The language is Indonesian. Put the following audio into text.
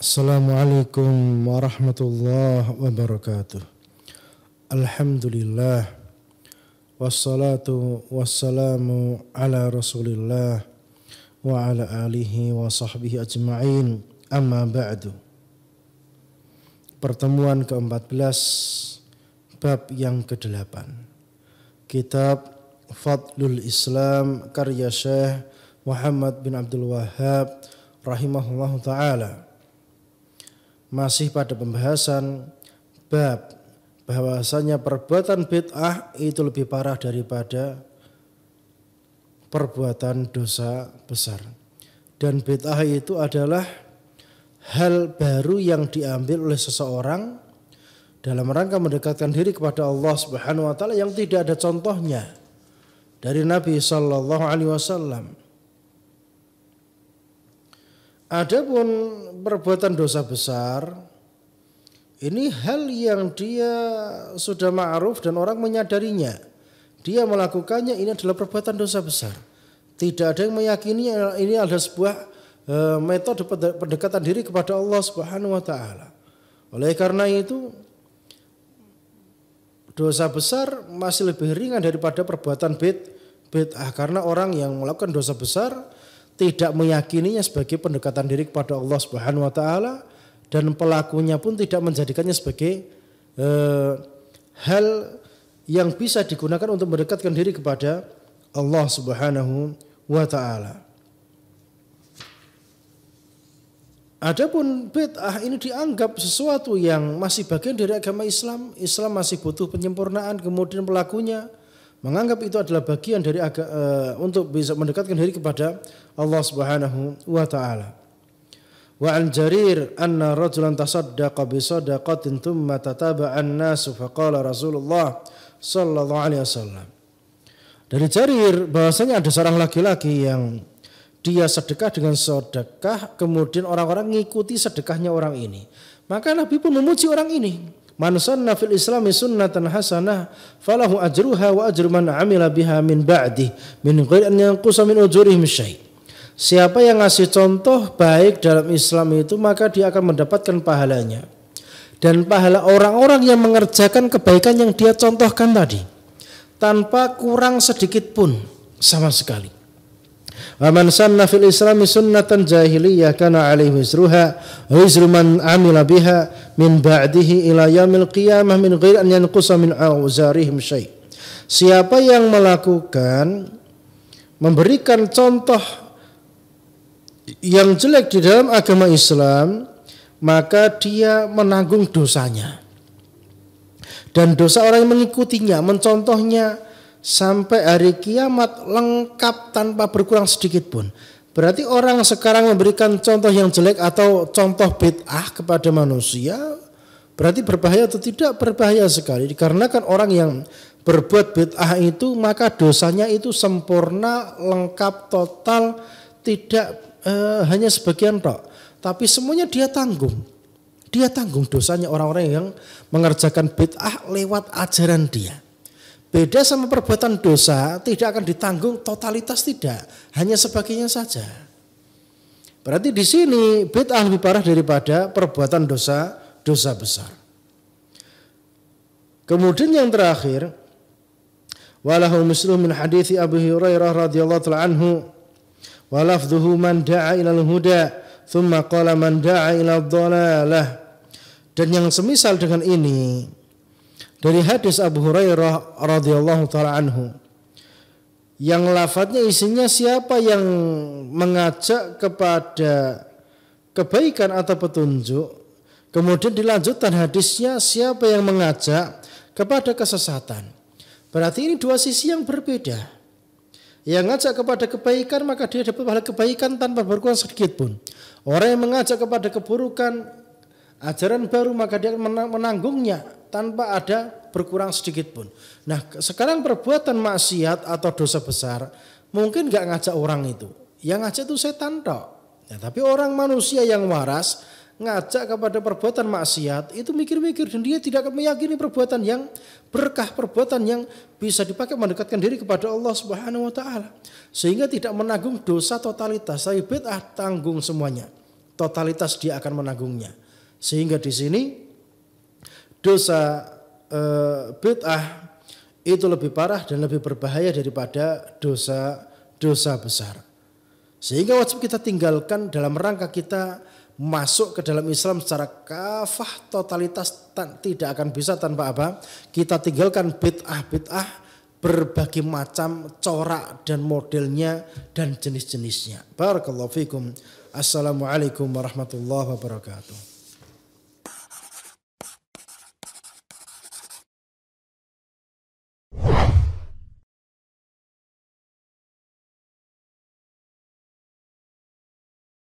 Assalamualaikum warahmatullahi wabarakatuh. Alhamdulillah. Wassalatu wassalamu ala rasulillah wa ala alihi wa sahbihi ajma'in. Amma ba'du. Pertemuan ke-14 bab yang ke-8. Kitab Fadlul Islam karya Syekh Muhammad bin Abdul Wahab rahimahullah taala masih pada pembahasan bab bahwasanya perbuatan bid'ah itu lebih parah daripada perbuatan dosa besar. Dan bid'ah itu adalah hal baru yang diambil oleh seseorang dalam rangka mendekatkan diri kepada Allah Subhanahu wa taala yang tidak ada contohnya dari Nabi sallallahu alaihi wasallam Adapun perbuatan dosa besar ini hal yang dia sudah ma'ruf dan orang menyadarinya. Dia melakukannya ini adalah perbuatan dosa besar. Tidak ada yang meyakini ini adalah sebuah e, metode pendekatan diri kepada Allah Subhanahu wa taala. Oleh karena itu dosa besar masih lebih ringan daripada perbuatan bid bid'ah karena orang yang melakukan dosa besar tidak meyakininya sebagai pendekatan diri kepada Allah Subhanahu wa taala dan pelakunya pun tidak menjadikannya sebagai eh, hal yang bisa digunakan untuk mendekatkan diri kepada Allah Subhanahu wa taala. Adapun bid'ah ini dianggap sesuatu yang masih bagian dari agama Islam. Islam masih butuh penyempurnaan, kemudian pelakunya menganggap itu adalah bagian dari aga, e, untuk bisa mendekatkan diri kepada Allah Subhanahu wa taala. Wa an Jarir anna rajulan tasaddaqa bi sadaqatin thumma tataba'a an-nas qala Rasulullah sallallahu alaihi wasallam. Dari Jarir bahasanya ada seorang laki-laki yang dia sedekah dengan sedekah kemudian orang-orang ngikuti sedekahnya orang ini. Maka Nabi pun memuji orang ini. Man sunna fil islami sunnatan hasanah falahu ajruha wa ajru man amila biha min ba'di min ghairi an yanqusa min ujurihim syai. Siapa yang ngasih contoh baik dalam Islam itu maka dia akan mendapatkan pahalanya. Dan pahala orang-orang yang mengerjakan kebaikan yang dia contohkan tadi tanpa kurang sedikit pun sama sekali. Wa man sanna fil islami sunnatan jahiliyah kana alaihi wizruha wa wizru amila biha min ba'dihi ila yaumil qiyamah min ghairi an yanqusa min awzarihim syai. Siapa yang melakukan memberikan contoh yang jelek di dalam agama Islam, maka dia menanggung dosanya. Dan dosa orang yang mengikutinya, mencontohnya sampai hari kiamat lengkap tanpa berkurang sedikit pun. Berarti orang sekarang memberikan contoh yang jelek atau contoh bid'ah kepada manusia berarti berbahaya atau tidak berbahaya sekali dikarenakan orang yang berbuat bid'ah itu maka dosanya itu sempurna, lengkap, total, tidak eh, hanya sebagian tok, tapi semuanya dia tanggung. Dia tanggung dosanya orang-orang yang mengerjakan bid'ah lewat ajaran dia. Beda sama perbuatan dosa, tidak akan ditanggung totalitas tidak, hanya sebagiannya saja. Berarti di sini bid'ah lebih parah daripada perbuatan dosa, dosa besar. Kemudian yang terakhir, walahu muslim min hadithi Abu Hurairah radhiyallahu taala anhu walafduhu man da'a ilal al-huda thumma qala man da'a ilal dhalalah Dan yang semisal dengan ini, dari hadis Abu Hurairah radhiyallahu taala anhu yang lafadznya isinya siapa yang mengajak kepada kebaikan atau petunjuk kemudian dilanjutkan hadisnya siapa yang mengajak kepada kesesatan. Berarti ini dua sisi yang berbeda. Yang ngajak kepada kebaikan maka dia dapat pahala kebaikan tanpa berkurang sedikit pun. Orang yang mengajak kepada keburukan ajaran baru maka dia menanggungnya tanpa ada berkurang sedikit pun. Nah, sekarang perbuatan maksiat atau dosa besar mungkin nggak ngajak orang itu. Yang ngajak itu setan tok. Ya, tapi orang manusia yang waras ngajak kepada perbuatan maksiat itu mikir-mikir dan dia tidak meyakini perbuatan yang berkah perbuatan yang bisa dipakai mendekatkan diri kepada Allah Subhanahu wa taala sehingga tidak menanggung dosa totalitas Saya bid'ah tanggung semuanya totalitas dia akan menanggungnya sehingga di sini dosa e, bid'ah itu lebih parah dan lebih berbahaya daripada dosa-dosa besar. Sehingga wajib kita tinggalkan dalam rangka kita masuk ke dalam Islam secara kafah totalitas tan, tidak akan bisa tanpa apa? Kita tinggalkan bid'ah-bid'ah berbagai macam corak dan modelnya dan jenis-jenisnya. Barakallahu fikum. Assalamualaikum warahmatullahi wabarakatuh.